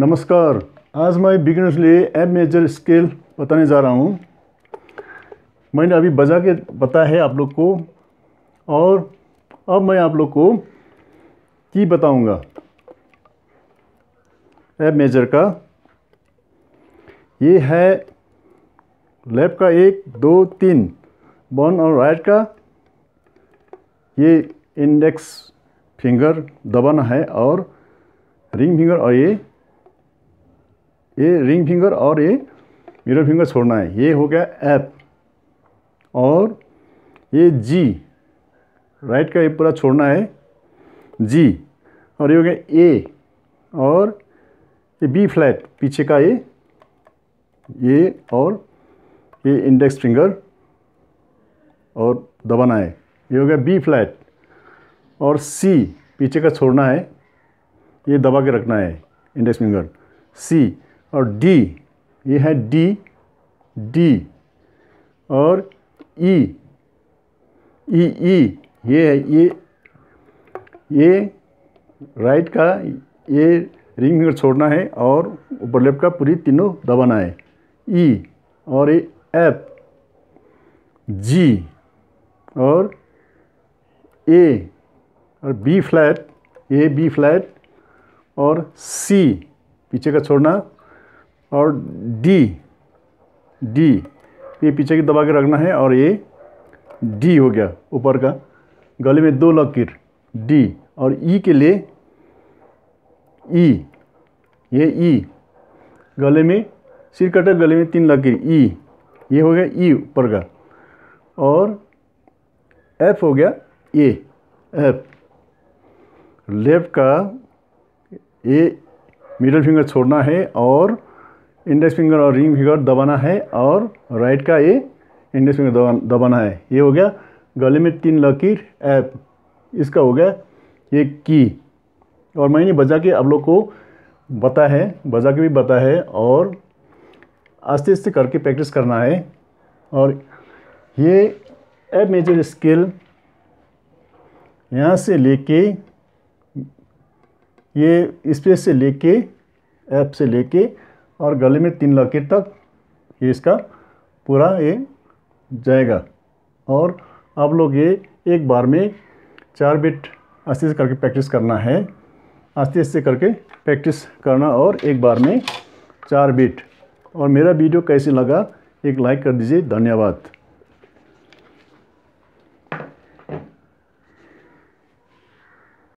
नमस्कार आज मैं बिगिनर्स लिए एम मेजर स्केल बताने जा रहा हूँ मैंने अभी बजा के बताया है आप लोग को और अब मैं आप लोग को की बताऊँगा एम मेजर का ये है लेफ्ट का एक दो तीन बॉन और राइट का ये इंडेक्स फिंगर दबाना है और रिंग फिंगर और ये ये रिंग फिंगर और ये मिरर फिंगर छोड़ना है ये हो गया एफ और ये जी राइट का ये पूरा छोड़ना है जी और ये हो गया ए और ये बी फ्लैट पीछे का ये ये और ये इंडेक्स फिंगर और दबाना है ये हो गया बी फ्लैट और सी पीछे का छोड़ना है ये दबा के रखना है इंडेक्स फिंगर सी और डी ये है डी डी और ई ई ई ये है ये ये राइट का ये रिंग फिंगर छोड़ना है और ऊपर लेफ्ट का पूरी तीनों दबाना है ई e और ये एफ जी और ए और B flat A B flat और सी पीछे का छोड़ना और डी डी ये पीछे की दबा के रखना है और ये डी हो गया ऊपर का गले में दो लकीर डी और ई e के लिए ई e, ये ई e, गले में सिर कटे गले में तीन लकीर ई e, ये हो गया ई e ऊपर का और एफ हो गया ए एफ लेफ्ट का ए मिडल फिंगर छोड़ना है और इंडेक्स फिंगर और रिंग फिंगर दबाना है और राइट का ये इंडेक्स फिंगर दबाना है ये हो गया गले में तीन लकीर ऐप इसका हो गया ये की और मैंने बजा के आप लोग को बता है बजा के भी बता है और आस्ते आस्ते करके प्रैक्टिस करना है और ये ऐप मेजर स्केल यहाँ से लेके ये स्पेस से लेके ऐप से लेके और गले में तीन लकीर तक ये इसका पूरा ये जाएगा और आप लोग ये एक बार में चार बिट आस्ते से करके प्रैक्टिस करना है आस्ते आस्ते करके प्रैक्टिस करना और एक बार में चार बिट और मेरा वीडियो कैसे लगा एक लाइक कर दीजिए धन्यवाद